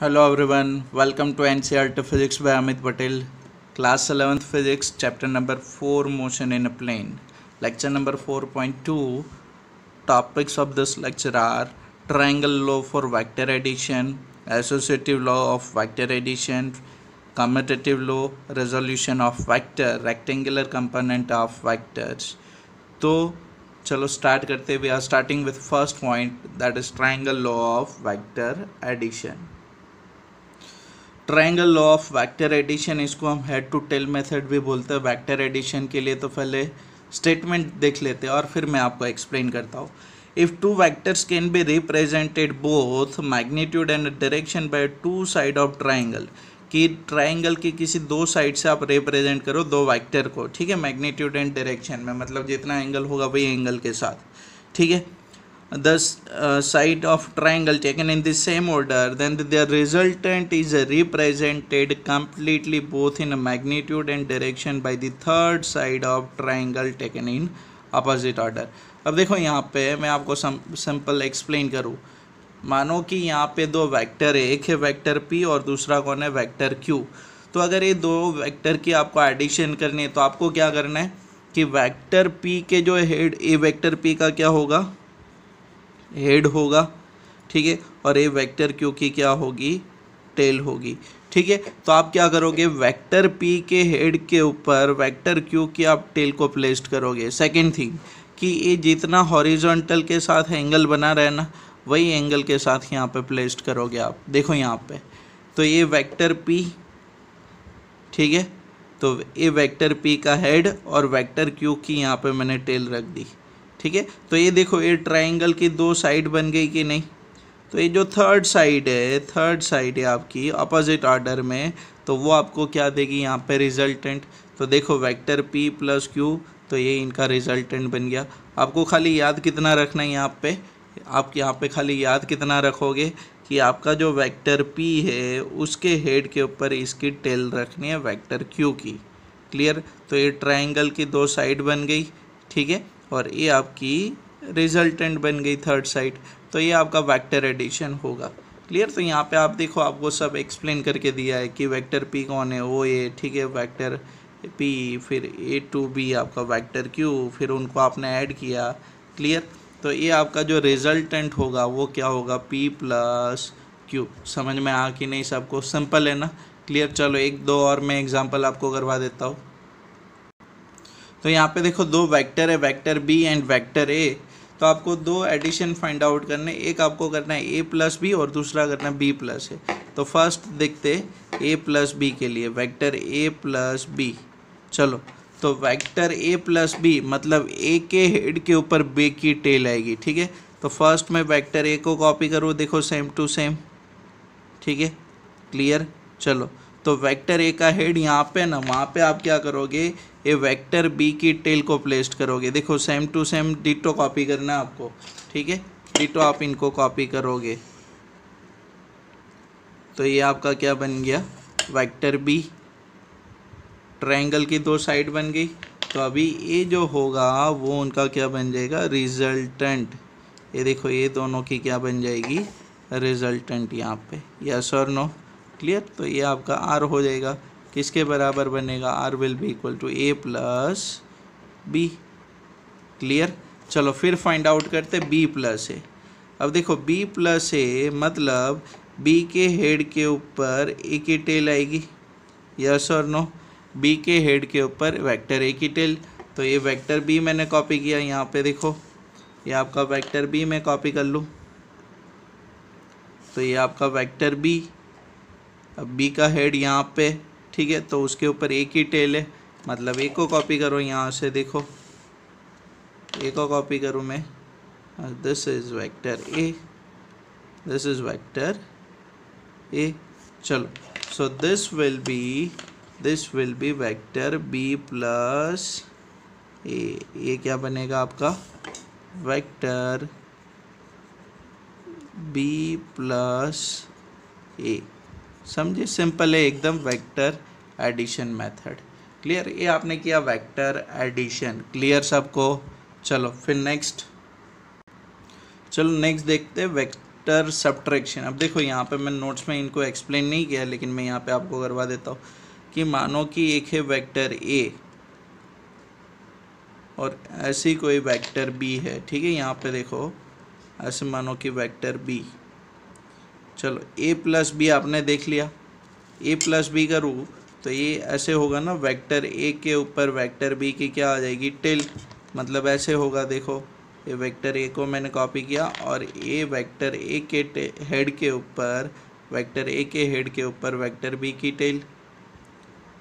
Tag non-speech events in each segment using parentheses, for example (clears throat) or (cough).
Hello everyone welcome to N C R T physics by Amit Patel class eleventh physics chapter number four motion in a plane lecture number four point two topics of this lecture are triangle law for vector addition associative law of vector addition commutative law resolution of vector rectangular component of vectors तो चलो start करते we are starting with first point that is triangle law of vector addition triangle law of vector addition इसको हम head to tell method भी बोलते हैं vector addition के लिए तो पहले स्टेटमेंट देख लेते हैं और फिर मैं आपको एक्सप्लेन करता हूँ if two vectors can be represented both magnitude and direction by two side of triangle कि ट्राइंगल की किसी दो साइड से आप रिप्रेजेंट करो दो वैक्टर को ठीक है मैग्नीट्यूड एंड डायरेक्शन में मतलब जितना एंगल होगा वही एंगल के साथ ठीक है the uh, side of triangle taken in the same order then the resultant is represented completely both in magnitude and direction by the third side of triangle taken in opposite order अब देखो यहाँ पे मैं आपको simple explain करूँ मानो कि यहाँ पे दो वेक्टर है एक है वेक्टर p और दूसरा कौन है वेक्टर q तो अगर ये दो वेक्टर की आपको एडिशन करनी है तो आपको क्या करना है कि वेक्टर p के जो हेड ए वेक्टर p का क्या होगा हेड होगा ठीक है और ये वेक्टर क्यू की क्या होगी टेल होगी ठीक है तो आप क्या करोगे वेक्टर पी के हेड के ऊपर वेक्टर क्यू की आप टेल को प्लेस्ड करोगे सेकंड थिंग कि ये जितना हॉरिजॉन्टल के साथ एंगल बना रहे ना वही एंगल के साथ यहाँ पे प्लेस्ड करोगे आप देखो यहाँ पे तो ये वेक्टर पी ठीक है तो ये वेक्टर पी का हेड और वेक्टर क्यू की यहाँ पर मैंने टेल रख दी ठीक है तो ये देखो ये ट्राइंगल की दो साइड बन गई कि नहीं तो ये जो थर्ड साइड है थर्ड साइड है आपकी अपोजिट ऑर्डर में तो वो आपको क्या देगी यहाँ पे रिजल्टेंट तो देखो वेक्टर p प्लस क्यू तो ये इनका रिजल्टेंट बन गया आपको खाली याद कितना रखना है यहाँ पे आप यहाँ पे खाली याद कितना रखोगे कि आपका जो वेक्टर p है उसके हेड के ऊपर इसकी टेल रखनी है वेक्टर q की क्लियर तो ये ट्राइंगल की दो साइड बन गई ठीक है और ये आपकी रिजल्टेंट बन गई थर्ड साइड तो ये आपका वेक्टर एडिशन होगा क्लियर तो यहाँ पे आप देखो आपको सब एक्सप्लेन करके दिया है कि वेक्टर पी कौन है वो ए ठीक है वेक्टर पी फिर ए टू बी आपका वेक्टर क्यू फिर उनको आपने ऐड किया क्लियर तो ये आपका जो रिजल्टेंट होगा वो क्या होगा पी प्लस क्यू समझ में आ कि नहीं सबको सिंपल है ना क्लियर चलो एक दो और मैं एग्जाम्पल आपको करवा देता हूँ तो यहाँ पे देखो दो वेक्टर है vector B and vector A तो आपको दो एडिशन फाइंड आउट करने एक आपको करना है ए प्लस बी और दूसरा करना है बी प्लस ए तो फर्स्ट देखते ए प्लस बी के लिए वेक्टर ए प्लस बी चलो तो वेक्टर ए प्लस बी मतलब ए के हेड के ऊपर बे की टेल आएगी ठीक है तो फर्स्ट में वेक्टर ए को कॉपी करूँ देखो सेम टू सेम ठीक है क्लियर चलो तो वेक्टर ए का हेड यहाँ पे ना वहाँ पे आप क्या करोगे ये वेक्टर बी की टेल को प्लेस्ड करोगे देखो same to same ditto copy करना है आपको ठीक है डिटो आप इनको कॉपी करोगे तो ये आपका क्या बन गया वेक्टर बी ट्रायंगल की दो साइड बन गई तो अभी ये जो होगा वो उनका क्या बन जाएगा रिजल्टेंट ये देखो ये दोनों की क्या बन जाएगी रिजल्टेंट यहाँ पे यस और नो क्लियर तो ये आपका आर हो जाएगा किसके बराबर बनेगा R will be equal to A plus B clear चलो फिर फाइंड आउट करते बी प्लस ए अब देखो बी प्लस ए मतलब बी के हेड के ऊपर ए की टेल आएगी यस और नो बी के हेड के ऊपर वेक्टर ए की टेल तो ये वेक्टर बी मैंने कॉपी किया यहाँ पे देखो ये आपका वेक्टर बी मैं कॉपी कर लूँ तो ये आपका वेक्टर बी अब बी का हेड यहाँ पे ठीक है तो उसके ऊपर एक ही टेल है मतलब एक को कॉपी करो यहाँ से देखो एक को कॉपी करूँ मैं this is vector A this is vector A चलो so this will be this will be vector B plus A ये क्या बनेगा आपका वेक्टर बी प्लस ए समझिए सिंपल है एकदम वेक्टर एडिशन मेथड क्लियर ये आपने किया वेक्टर एडिशन क्लियर सबको चलो फिर नेक्स्ट चलो नेक्स्ट देखते हैं वेक्टर सब्ट्रैक्शन अब देखो यहाँ पे मैं नोट्स में इनको एक्सप्लेन नहीं किया लेकिन मैं यहाँ पे आपको करवा देता हूँ कि मानो कि एक है वेक्टर ए और ऐसी कोई वेक्टर बी है ठीक है यहाँ पे देखो ऐसे मानो कि वेक्टर बी चलो ए प्लस बी आपने देख लिया ए प्लस बी का रूप तो ये ऐसे होगा ना वेक्टर ए के ऊपर वेक्टर बी की क्या आ जाएगी टिल्ट मतलब ऐसे होगा देखो ये वेक्टर ए को मैंने कॉपी किया और ए वेक्टर ए के हेड के ऊपर वेक्टर ए के हेड के ऊपर वेक्टर बी की टेल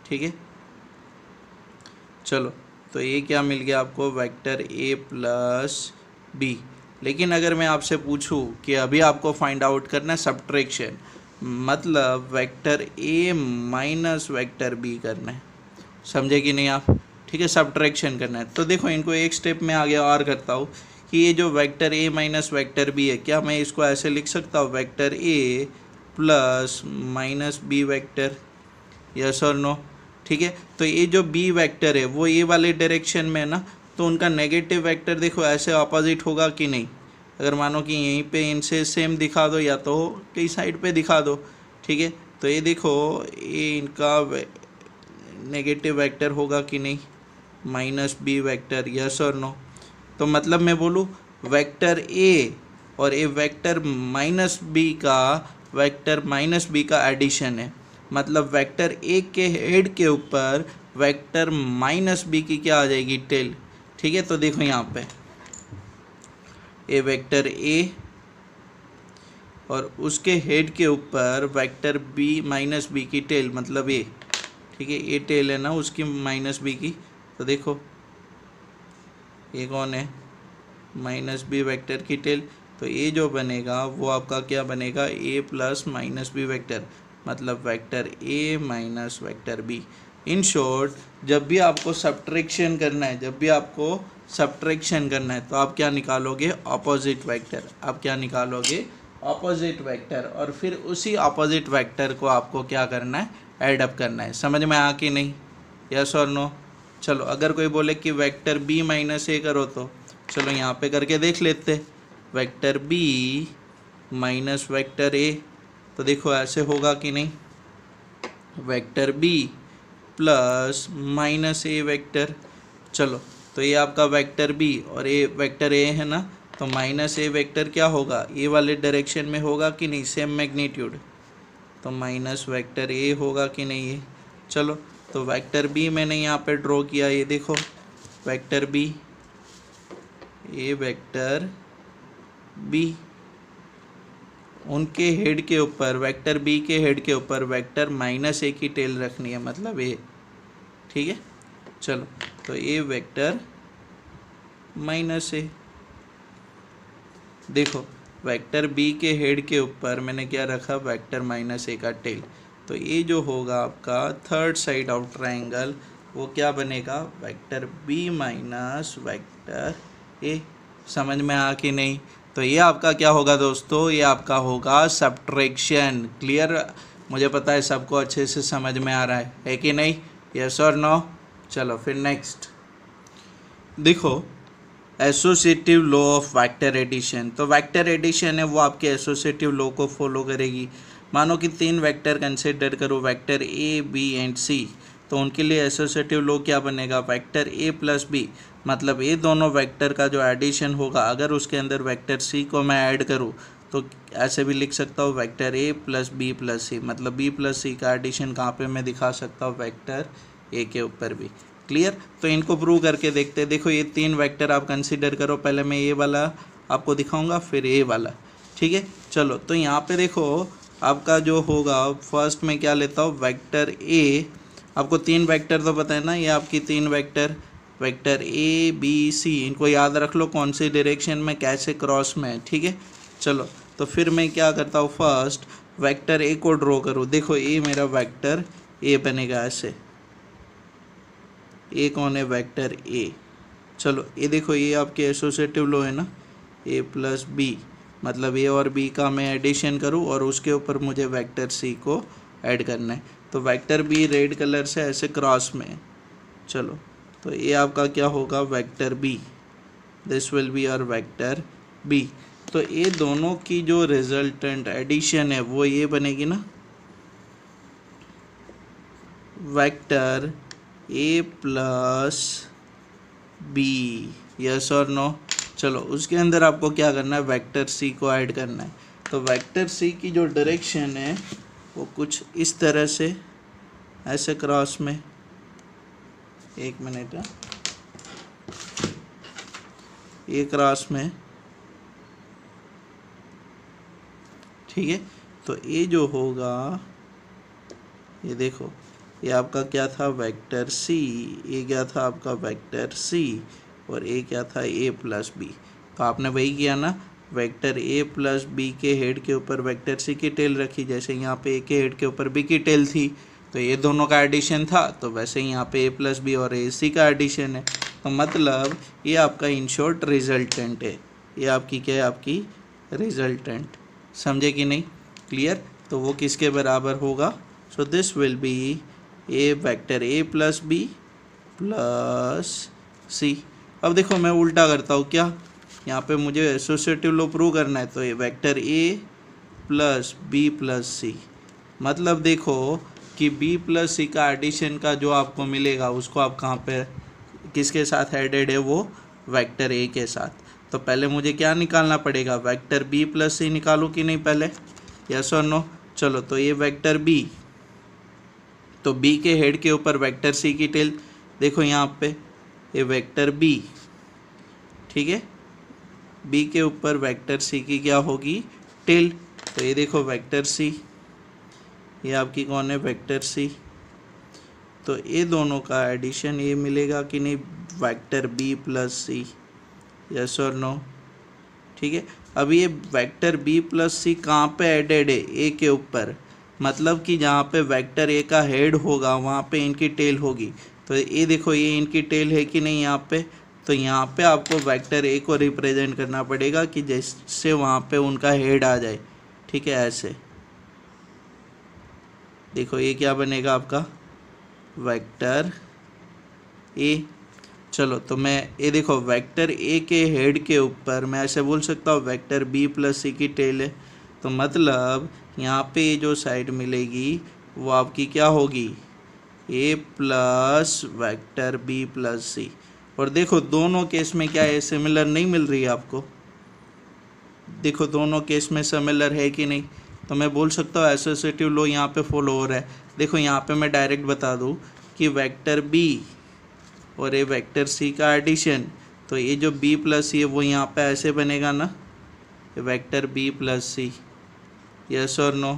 ठीक है चलो तो ये क्या मिल गया आपको वेक्टर ए प्लस बी लेकिन अगर मैं आपसे पूछूं कि अभी आपको फाइंड आउट करना है सब्ट्रैक्शन मतलब vector A minus vector B करना है समझे कि नहीं आप ठीक है सब्ट्रैक्शन करना है तो देखो इनको एक स्टेप में आगे और करता हूँ कि ये जो vector A minus vector B है क्या मैं इसको ऐसे लिख सकता हूँ vector A plus minus B vector yes और नो ठीक है तो ये जो बी वेक्टर है वो ये वाले डायरेक्शन में है ना तो उनका नेगेटिव वेक्टर देखो ऐसे ऑपोजिट होगा कि नहीं अगर मानो कि यहीं पे इनसे सेम दिखा दो या तो कई साइड पे दिखा दो ठीक है तो ये देखो ये इनका नेगेटिव वेक्टर होगा कि नहीं माइनस बी वैक्टर यस और नो तो मतलब मैं बोलूँ वैक्टर ए और ए वैक्टर माइनस बी का वेक्टर माइनस बी का एडिशन है मतलब वेक्टर ए के हेड के ऊपर वेक्टर माइनस बी की क्या आ जाएगी टेल ठीक है तो देखो यहाँ पे ए वेक्टर ए और उसके हेड के ऊपर वेक्टर बी माइनस बी की टेल मतलब ए ठीक है ए टेल है ना उसकी माइनस बी की तो देखो ये कौन है माइनस बी वैक्टर की टेल तो ए जो बनेगा वो आपका क्या बनेगा A plus minus B vector मतलब vector A minus vector B in short जब भी आपको सब्ट्रैक्शन करना है जब भी आपको सब्ट्रैक्शन करना है तो आप क्या निकालोगे ऑपोजिट वेक्टर आप क्या निकालोगे ऑपोजिट वेक्टर और फिर उसी ऑपोजिट वेक्टर को आपको क्या करना है ऐड अप करना है समझ में आ कि नहीं यस और नो चलो अगर कोई बोले कि वेक्टर बी माइनस ए करो तो चलो यहाँ पे करके देख लेते vector B minus vector A तो देखो ऐसे होगा कि नहीं vector B plus minus A vector चलो तो ये आपका वेक्टर बी और ए वेक्टर ए है ना तो माइनस ए वेक्टर क्या होगा ए वाले डायरेक्शन में होगा कि नहीं सेम मैग्नीट्यूड तो माइनस वेक्टर ए होगा कि नहीं ये चलो तो वेक्टर बी मैंने यहाँ पे ड्रॉ किया ये देखो vector B A vector B उनके हेड के ऊपर वेक्टर बी के हेड के ऊपर वेक्टर माइनस ए की टेल रखनी है मतलब ए ठीक है चलो तो ए वेक्टर माइनस ए देखो वेक्टर बी के हेड के ऊपर मैंने क्या रखा वेक्टर माइनस ए का टेल तो ये जो होगा आपका थर्ड साइड ऑफ ट्राइंगल वो क्या बनेगा vector B minus vector A समझ में आ कि नहीं तो ये आपका क्या होगा दोस्तों ये आपका होगा सब्ट्रैक्शन क्लियर मुझे पता है सबको अच्छे से समझ में आ रहा है है कि नहीं यस और नो चलो फिर नेक्स्ट देखो associative law of vector addition तो वैक्टर एडिशन है वो आपके एसोसिएटिव लॉ को फॉलो करेगी मानो कि तीन वैक्टर कंसिडर करो vector A B and C तो उनके लिए एसोसिएटिव लो क्या बनेगा वेक्टर ए प्लस बी मतलब ये दोनों वेक्टर का जो एडिशन होगा अगर उसके अंदर वेक्टर सी को मैं ऐड करूँ तो ऐसे भी लिख सकता हूँ vector A plus B plus C मतलब बी प्लस सी का एडिशन कहाँ पे मैं दिखा सकता हूँ वेक्टर ए के ऊपर भी क्लियर तो इनको प्रूव करके देखते हैं देखो ये तीन वेक्टर आप कंसिडर करो पहले मैं ए वाला आपको दिखाऊंगा फिर ए वाला ठीक है चलो तो यहाँ पे देखो आपका जो होगा फर्स्ट में क्या लेता हूँ वैक्टर ए आपको तीन वेक्टर तो पता है ना ये आपकी तीन vector vector A B C इनको याद रख लो कौन से डायरेक्शन में कैसे क्रॉस में है ठीक है चलो तो फिर मैं क्या करता हूँ फर्स्ट वेक्टर ए को ड्रॉ करूँ देखो ये मेरा वेक्टर ए बनेगा ऐसे ए कौन है वेक्टर ए चलो ये देखो ये आपके एसोसिएटिव लो है ना ए प्लस बी मतलब ए और बी का मैं एडिशन करूँ और उसके ऊपर मुझे वेक्टर सी को ऐड करना है तो वेक्टर बी रेड कलर से ऐसे क्रॉस में चलो तो ये आपका क्या होगा vector B this will be और वेक्टर बी तो ये दोनों की जो रिजल्टेंट एडिशन है वो ये बनेगी ना vector A plus B yes और नो चलो उसके अंदर आपको क्या करना है वेक्टर सी को ऐड करना है तो वेक्टर सी की जो डायरेक्शन है वो कुछ इस तरह से ऐसे क्रॉस में एक मिनट हाँ। ये क्रॉस में ठीक है तो ये जो होगा ये देखो ये आपका क्या था वेक्टर सी ये क्या था आपका वेक्टर सी और ए क्या था ए प्लस बी तो आपने वही किया ना वेक्टर ए प्लस बी के हेड के ऊपर वेक्टर सी की टेल रखी जैसे यहाँ पे ए के हेड के ऊपर बी की टेल थी तो ये दोनों का एडिशन था तो वैसे ही यहाँ पे ए प्लस बी और ए सी का एडिशन है तो मतलब ये आपका इन शॉर्ट रिजल्टेंट है ये आपकी क्या है आपकी रिजल्टेंट समझे कि नहीं क्लियर तो वो किसके बराबर होगा so this will be A vector A plus B plus C अब देखो मैं उल्टा करता हूँ क्या यहाँ पे मुझे एसोसिएटिव लो प्रूव करना है तो ये vector A plus B plus C मतलब देखो कि बी प्लस सी का एडिशन का जो आपको मिलेगा उसको आप कहाँ पे किसके साथ एडेड है वो वेक्टर ए के साथ तो पहले मुझे क्या निकालना पड़ेगा वेक्टर बी प्लस सी निकालूँ कि नहीं पहले यस और नो चलो तो ये वेक्टर बी तो बी के हेड के ऊपर वेक्टर सी की टेल देखो यहाँ पे ये वेक्टर बी ठीक है बी के ऊपर वेक्टर सी की क्या होगी टेल तो ये देखो वेक्टर सी ये आपकी कौन है वेक्टर सी तो ये दोनों का एडिशन ये मिलेगा कि नहीं vector B plus C yes और नो ठीक है अब ये वेक्टर बी प्लस सी कहाँ पे एडेड है ए के ऊपर मतलब कि जहाँ पे वेक्टर ए का हेड होगा वहाँ पे इनकी टेल होगी तो ये देखो ये इनकी टेल है कि नहीं यहाँ पे तो यहाँ पे आपको वेक्टर ए को रिप्रेजेंट करना पड़ेगा कि जैसे वहाँ पे उनका हेड आ जाए ठीक है ऐसे देखो ये क्या बनेगा आपका वेक्टर ए चलो तो मैं ये देखो वेक्टर ए के हेड के ऊपर मैं ऐसे बोल सकता हूँ वेक्टर बी प्लस सी की टेल है तो मतलब यहाँ पे जो साइड मिलेगी वो आपकी क्या होगी A plus vector B plus C और देखो दोनों केस में क्या है सिमिलर नहीं मिल रही है आपको देखो दोनों केस में सिमिलर है कि नहीं तो मैं बोल सकता हूँ एसोसिएटिव लो यहाँ पे फॉलो हो रहा है देखो यहाँ पे मैं डायरेक्ट बता दूँ कि वेक्टर बी और ये वेक्टर सी का एडिशन तो ये जो बी प्लस सी है वो यहाँ पे ऐसे बनेगा ना vector B plus C yes और नो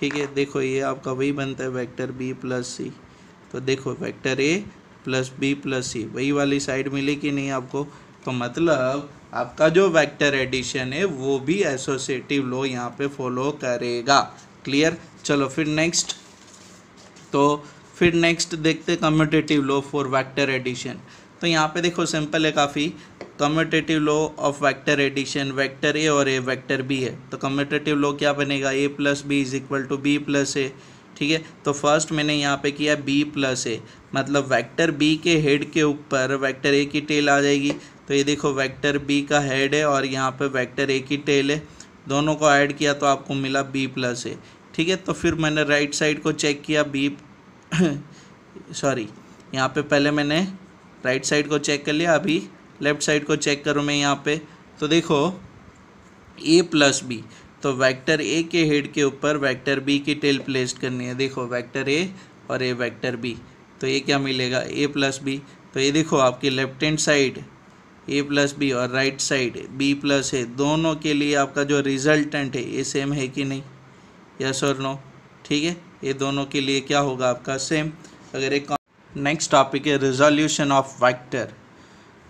ठीक है देखो ये आपका वही बनता है वेक्टर बी प्लस सी तो देखो vector A plus B plus C वही वाली साइड मिली कि नहीं आपको तो मतलब आपका जो वेक्टर एडिशन है वो भी एसोसिएटिव लॉ यहाँ पे फॉलो करेगा क्लियर चलो फिर नेक्स्ट तो फिर नेक्स्ट देखते commutative law for vector addition तो यहाँ पे देखो सिंपल है काफ़ी commutative law of vector addition vector A और ए वेक्टर बी है तो कम्यूटेटिव लॉ क्या बनेगा A plus B is equal to B plus A ठीक है तो फर्स्ट मैंने यहाँ पे किया बी प्लस ए मतलब वेक्टर बी के हेड के ऊपर वेक्टर ए की टेल आ जाएगी तो ये देखो वेक्टर बी का हेड है और यहाँ पे वेक्टर ए की टेल है दोनों को ऐड किया तो आपको मिला बी प्लस ए ठीक है तो फिर मैंने राइट साइड को चेक किया बी सॉरी (clears throat) यहाँ पे पहले मैंने राइट साइड को चेक कर लिया अभी लेफ्ट साइड को चेक करूँ मैं यहाँ पे तो देखो ए प्लस बी तो वेक्टर ए के हेड के ऊपर वेक्टर बी की टेल प्लेस्ड करनी है देखो वेक्टर ए और ए वेक्टर बी तो ये क्या मिलेगा ए प्लस बी तो ये देखो आपकी left hand side A plus B और right side B plus A दोनों के लिए आपका जो रिजल्टेंट है ये सेम है कि नहीं यस और नो ठीक है ये दोनों के लिए क्या होगा आपका सेम अगर एक नेक्स्ट टॉपिक है रिजोल्यूशन ऑफ वैक्टर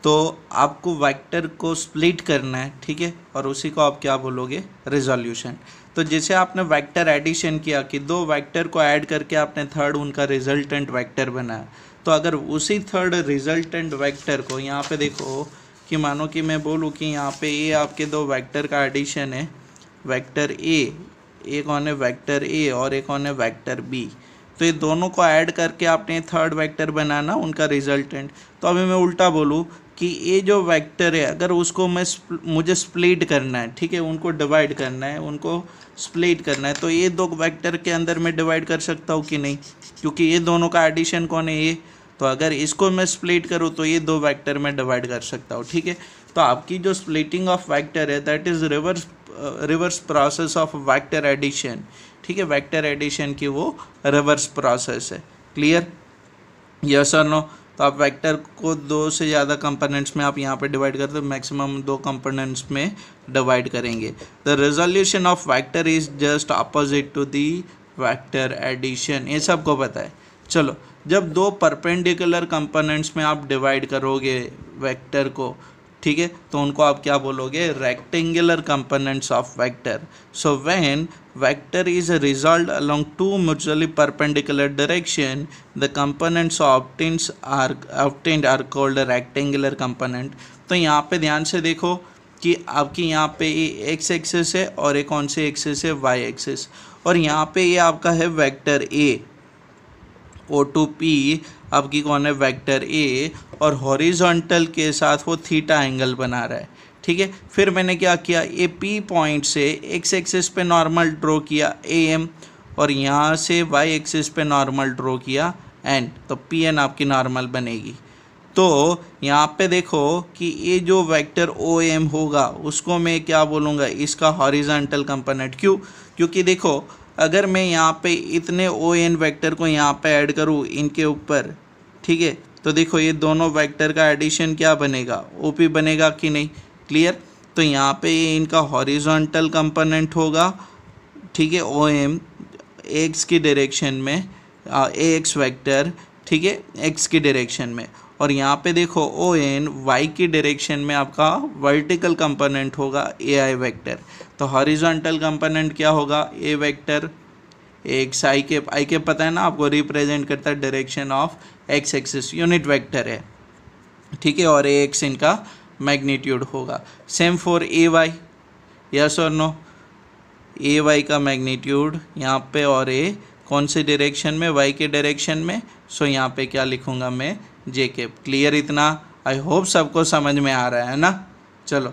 तो आपको वैक्टर को स्प्लिट करना है ठीक है और उसी को आप क्या बोलोगे रिजोल्यूशन तो जैसे आपने वैक्टर एडिशन किया कि दो वैक्टर को ऐड करके आपने थर्ड उनका रिजल्टेंट वैक्टर बनाया तो अगर उसी थर्ड रिजल्टेंट वैक्टर को यहाँ पे देखो कि मानो कि मैं बोलूँ कि यहाँ पे ए आपके दो वेक्टर का एडिशन है वेक्टर ए एक ऑन है वेक्टर ए और एक ऑन है वेक्टर बी तो ये दोनों को ऐड करके आपने थर्ड वेक्टर बनाना उनका रिजल्टेंट तो अभी मैं उल्टा बोलूँ कि ये जो वेक्टर है अगर उसको मैं मुझे स्प्लिट करना है ठीक है उनको डिवाइड करना है उनको स्प्लिट करना है तो ये दो वेक्टर के अंदर मैं डिवाइड कर सकता हूँ कि नहीं क्योंकि ये दोनों का एडिशन कौन है ये तो अगर इसको मैं स्प्लिट करूँ तो ये दो वैक्टर में डिवाइड कर सकता हूँ ठीक है तो आपकी जो स्प्लिटिंग ऑफ वैक्टर है that is reverse reverse process of vector addition ठीक है वैक्टर एडिशन की वो रिवर्स प्रोसेस है क्लियर यस और नो तो आप वेक्टर को दो से ज़्यादा कंपोनेंट्स में आप यहाँ पे डिवाइड करते हो मैक्सिमम दो कंपोनेंट्स में डिवाइड करेंगे the resolution of vector is just opposite to the vector addition ये सबको पता है चलो जब दो परपेंडिकुलर कंपोनेंट्स में आप डिवाइड करोगे वेक्टर को ठीक है तो उनको आप क्या बोलोगे rectangular components of vector so when vector is a result along two mutually perpendicular direction the components obtained are obtained are called rectangular component तो यहाँ पे ध्यान से देखो कि आपकी यहाँ पे ये एक्स एक्सेस है और एक कौन से एक्सेस है वाई एक्सेस और यहाँ पे ये आपका है vector A O to P आपकी कौन है वेक्टर ए और हॉरिजॉन्टल के साथ वो थीटा एंगल बना रहा है ठीक है फिर मैंने क्या किया ए पी पॉइंट से एक्स एक्सिस पे नॉर्मल ड्रॉ किया ए एम और यहाँ से वाई एक्सिस पे नॉर्मल ड्रॉ किया एन तो पी एन आपकी नॉर्मल बनेगी तो यहाँ पे देखो कि ये जो वेक्टर ओ एम होगा उसको मैं क्या बोलूँगा इसका हॉरिजॉन्टल कंपोनेंट क्यों क्योंकि देखो अगर मैं यहाँ पे इतने ओ एन वैक्टर को यहाँ पे ऐड करूँ इनके ऊपर ठीक है तो देखो ये दोनों वैक्टर का एडिशन क्या बनेगा ओ पी बनेगा कि नहीं क्लियर तो यहाँ पे ये इनका हॉरिजॉन्टल कंपोनेंट होगा ठीक है ओ एम एक्स की डायरेक्शन में ए एक्स वैक्टर ठीक है एक्स की डायरेक्शन में और यहाँ पे देखो ओ एन वाई की डायरेक्शन में आपका वर्टिकल कंपोनेंट होगा ए आई वैक्टर तो हॉरिजॉन्टल कंपोनेंट क्या होगा ए वैक्टर एक्स आई के आई के पता है ना आपको रिप्रेजेंट करता है direction of X axis unit vector है ठीक है और ए एक्स इनका मैग्नीट्यूड होगा same for A Y yes और नो ए वाई का मैग्नीट्यूड यहाँ पे और ए कौन से डायरेक्शन में वाई के डायरेक्शन में सो so, यहाँ पे क्या लिखूँगा मैं जेकेब क्लियर इतना आई होप सबको समझ में आ रहा है ना चलो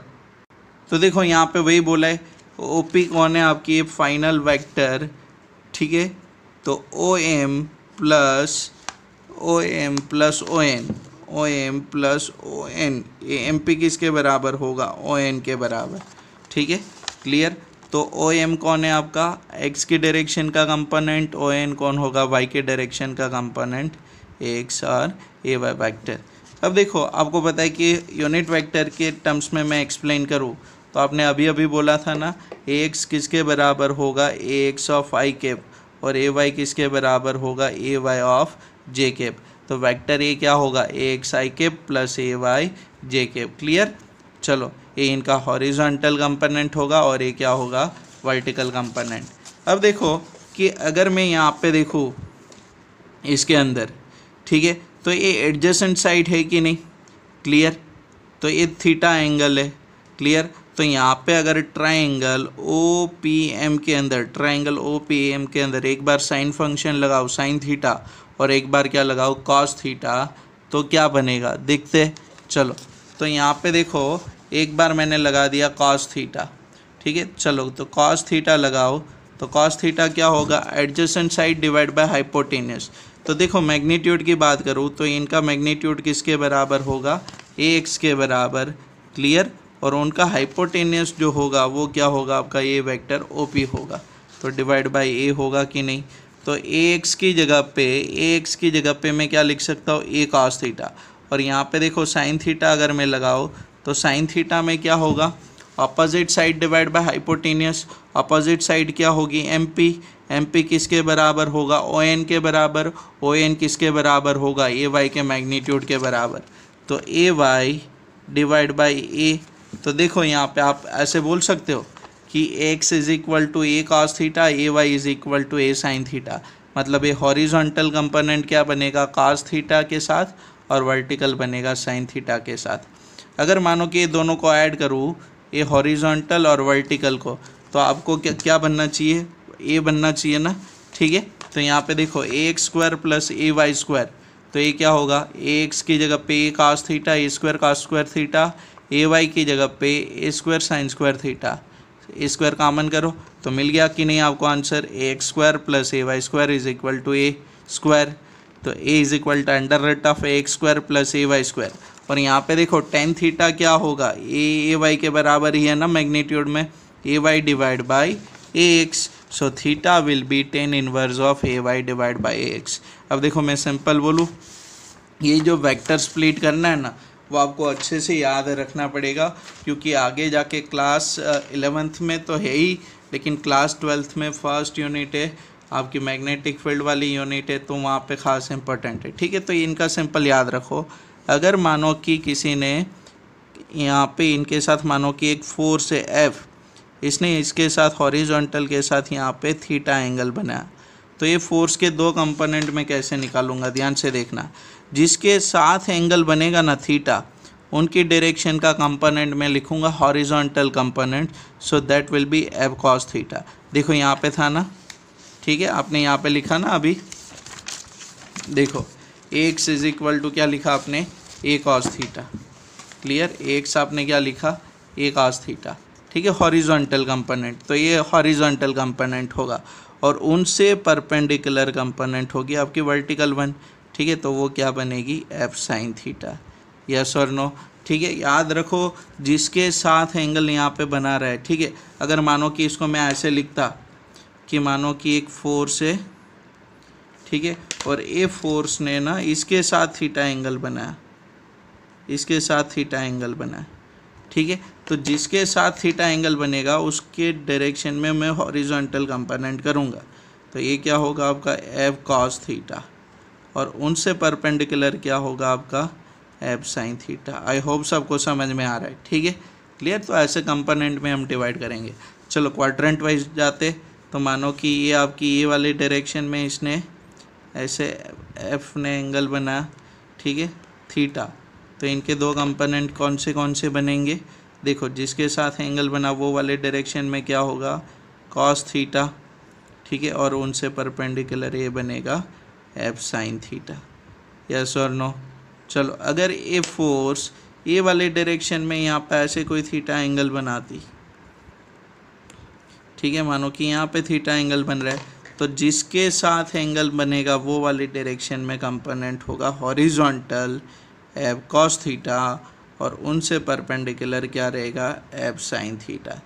तो देखो यहाँ पे वही बोला है ओ पी कौन है आपकी ये फाइनल वेक्टर ठीक है तो O M plus O M plus O N O M plus O N A M P किसके बराबर होगा ओ एन के बराबर ठीक है क्लियर तो ओ एम कौन है आपका एक्स की डायरेक्शन का कंपोनेंट ओ एन कौन होगा वाई के डायरेक्शन का कंपोनेंट एक्स और ए वाई वैक्टर अब देखो आपको पता है कि यूनिट वैक्टर के टर्म्स में मैं एक्सप्लेन करूँ तो आपने अभी अभी बोला था ना ए एक्स किसके बराबर होगा A X of I cap और ए वाई किसके बराबर होगा A Y of J cap तो वैक्टर ए क्या होगा A X I cap plus A Y J cap clear चलो ए इनका हॉरिजॉन्टल कंपोनेंट होगा और ए क्या होगा वर्टिकल कंपोनेंट अब देखो कि अगर मैं यहाँ पे देखूँ इसके अंदर ठीक है तो ये एडजेसेंट साइड है कि नहीं क्लियर तो ये थीटा एंगल है क्लियर तो यहाँ पे अगर ट्राइंगल ओ पी एम के अंदर ट्राइंगल ओ पी एम के अंदर एक बार साइन फंक्शन लगाओ साइन थीटा और एक बार क्या लगाओ कॉस थीटा तो क्या बनेगा देखते चलो तो यहाँ पे देखो एक बार मैंने लगा दिया कॉस थीटा ठीक है चलो तो कॉस थीटा लगाओ तो कॉस थीटा क्या होगा adjacent side divide by hypotenuse तो देखो मैग्नीट्यूड की बात करूँ तो इनका मैग्नीट्यूड किसके बराबर होगा ए एक्स के बराबर क्लियर और उनका हाइपोटेनियस जो होगा वो क्या होगा आपका ए वेक्टर ओ पी होगा तो डिवाइड बाई ए होगा कि नहीं तो ए एक्स की जगह पे ए एक्स की जगह पे मैं क्या लिख सकता हूँ ए कॉस थीटा और यहाँ पे देखो साइन थीटा अगर मैं लगाओ तो साइन थीटा में क्या होगा opposite side divide by hypotenuse opposite side क्या होगी एम पी एम पी किसके बराबर होगा ओ एन के बराबर ओ एन किसके बराबर होगा ए वाई के मैग्नीट्यूड के बराबर तो A Y divide by A तो देखो यहाँ पे आप ऐसे बोल सकते हो कि X is equal to A cos theta A Y is equal to A sine theta मतलब ये हॉरिजॉन्टल कंपोनेंट क्या बनेगा कॉस थीटा के साथ और वर्टिकल बनेगा साइन थीटा के साथ अगर मानो कि ये दोनों को ऐड करूँ ये हॉरिजॉन्टल और वर्टिकल को तो आपको क्या क्या बनना चाहिए ए बनना चाहिए ना ठीक है तो यहाँ पे देखो A X square plus A Y square तो ये क्या होगा ए एक्स की जगह पे A cos theta A square cos square theta A Y की जगह पे A square sine square theta A square common करो तो मिल गया कि नहीं आपको answer A X square plus A Y square is equal to A square तो A is equal to under root of A X square plus A Y square और यहाँ पे देखो टेन थीटा क्या होगा ए ए वाई के बराबर ही है ना मैग्नीट्यूड में A Y divide by A X so theta will be tan inverse of A Y divide by A X अब देखो मैं सिंपल बोलूँ ये जो वेक्टर स्प्लिट करना है ना वो आपको अच्छे से याद रखना पड़ेगा क्योंकि आगे जाके क्लास एलेवेंथ में तो है ही लेकिन क्लास ट्वेल्थ में फर्स्ट यूनिट है आपकी मैग्नेटिक फील्ड वाली यूनिट है तो वहाँ पे खास इंपॉर्टेंट है ठीक है तो इनका सिंपल याद रखो अगर मानो कि किसी ने यहाँ पे इनके साथ मानो कि एक फोर से एफ़ इसने इसके साथ हॉरिजॉन्टल के साथ यहाँ पे थीटा एंगल बनाया तो ये फोर्स के दो कंपोनेंट में कैसे निकालूंगा ध्यान से देखना जिसके साथ एंगल बनेगा ना थीटा उनकी डायरेक्शन का कंपोनेंट मैं लिखूंगा horizontal component so that will be F cos theta देखो यहाँ पे था ना ठीक है आपने यहाँ पे लिखा ना अभी देखो एक्स इज इक्वल टू क्या लिखा आपने A cos theta clear X आपने क्या लिखा ए कॉस थीटा ठीक है हॉरिजॉन्टल कंपोनेंट तो ये हॉरिजॉन्टल कंपोनेंट होगा और उनसे परपेंडिकुलर कंपोनेंट होगी आपकी वर्टिकल वन ठीक है तो वो क्या बनेगी एफ साइन थीटा यस और नो ठीक है याद रखो जिसके साथ एंगल यहाँ पे बना रहा है ठीक है अगर मानो कि इसको मैं ऐसे लिखता कि मानो कि एक फोर से ठीक है और ए फोर्स ने ना इसके साथ थीटा एंगल बनाया इसके साथ थीटा एंगल बनाया ठीक है तो जिसके साथ थीटा एंगल बनेगा उसके डायरेक्शन में मैं हॉरिजॉन्टल कंपोनेंट करूँगा तो ये क्या होगा आपका एफ कॉस थीटा और उनसे परपेंडिकुलर क्या होगा आपका F sine theta I hope सबको समझ में आ रहा है ठीक है क्लियर तो ऐसे कंपोनेंट में हम डिवाइड करेंगे चलो क्वाड्रेंट वाइज जाते तो मानो कि ये आपकी ये वाले डायरेक्शन में इसने ऐसे एफ ने एंगल बनाया ठीक है थीटा तो इनके दो कंपोनेंट कौन से कौन से बनेंगे देखो जिसके साथ एंगल बना वो वाले डायरेक्शन में क्या होगा कॉस थीटा ठीक है और उनसे परपेंडिकुलर ये बनेगा एफ साइन थीटा यस और नो चलो अगर ए फोर्स ये वाले डायरेक्शन में यहाँ पर ऐसे कोई थीटा एंगल बनाती ठीक है मानो कि यहाँ पे थीटा एंगल बन रहा है तो जिसके साथ एंगल बनेगा वो वाली डायरेक्शन में कंपोनेंट होगा हॉरिजॉन्टल एब कॉस थीटा और उनसे परपेंडिकुलर क्या रहेगा एब साइन थीटा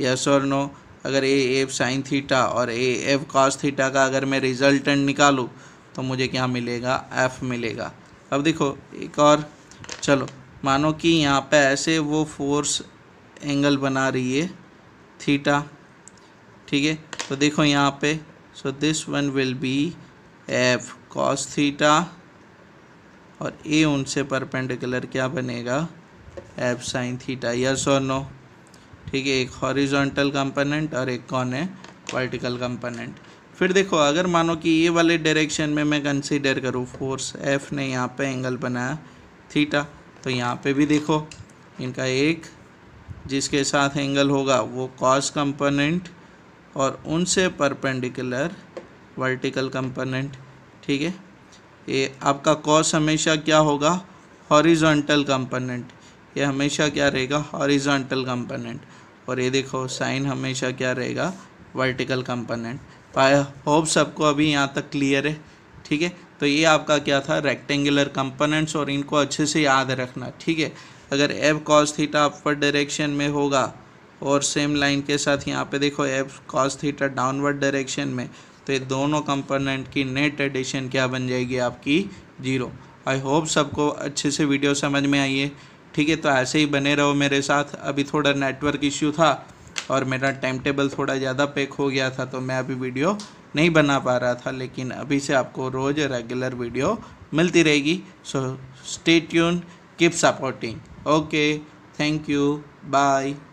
यस और नो अगर ए एफ साइन थीटा और ए एफ कॉस थीटा का अगर मैं रिजल्टेंट निकालूँ तो मुझे क्या मिलेगा एफ मिलेगा अब देखो एक और चलो मानो कि यहाँ पे ऐसे वो फोर्स एंगल बना रही है थीटा ठीक है तो देखो यहाँ पे so this one will be f cos theta और ए उनसे परपेंडिकुलर क्या बनेगा एफ साइन थीटा यस और नो ठीक है एक हॉरिजॉन्टल कंपोनेंट और एक कौन है वर्टिकल कंपोनेंट फिर देखो अगर मानो कि ये वाले डायरेक्शन में मैं कंसीडर करूँ फोर्स एफ ने यहाँ पे एंगल बनाया थीटा तो यहाँ पे भी देखो इनका एक जिसके साथ एंगल होगा वो कॉस कंपोनेंट और उनसे परपेंडिकुलर वर्टिकल कंपोनेंट ठीक है ये आपका कॉस हमेशा क्या होगा हॉरिजॉन्टल कंपोनेंट ये हमेशा क्या रहेगा हॉरिजॉन्टल कंपोनेंट और ये देखो साइन हमेशा क्या रहेगा वर्टिकल कंपोनेंट आई होप सबको अभी यहाँ तक क्लियर है ठीक है तो ये आपका क्या था रेक्टेंगुलर कंपोनेंट्स और इनको अच्छे से याद रखना ठीक है अगर F cos theta upper direction में होगा और सेम लाइन के साथ यहाँ पे देखो F cos theta downward direction में तो ये दोनों कंपोनेंट की नेट एडिशन क्या बन जाएगी आपकी जीरो आई होप सबको अच्छे से वीडियो समझ में आई है ठीक है तो ऐसे ही बने रहो मेरे साथ अभी थोड़ा नेटवर्क इश्यू था और मेरा टाइम टेबल थोड़ा ज़्यादा पैक हो गया था तो मैं अभी वीडियो नहीं बना पा रहा था लेकिन अभी से आपको रोज़ रेगुलर वीडियो मिलती रहेगी so stay tune keep supporting okay thank you bye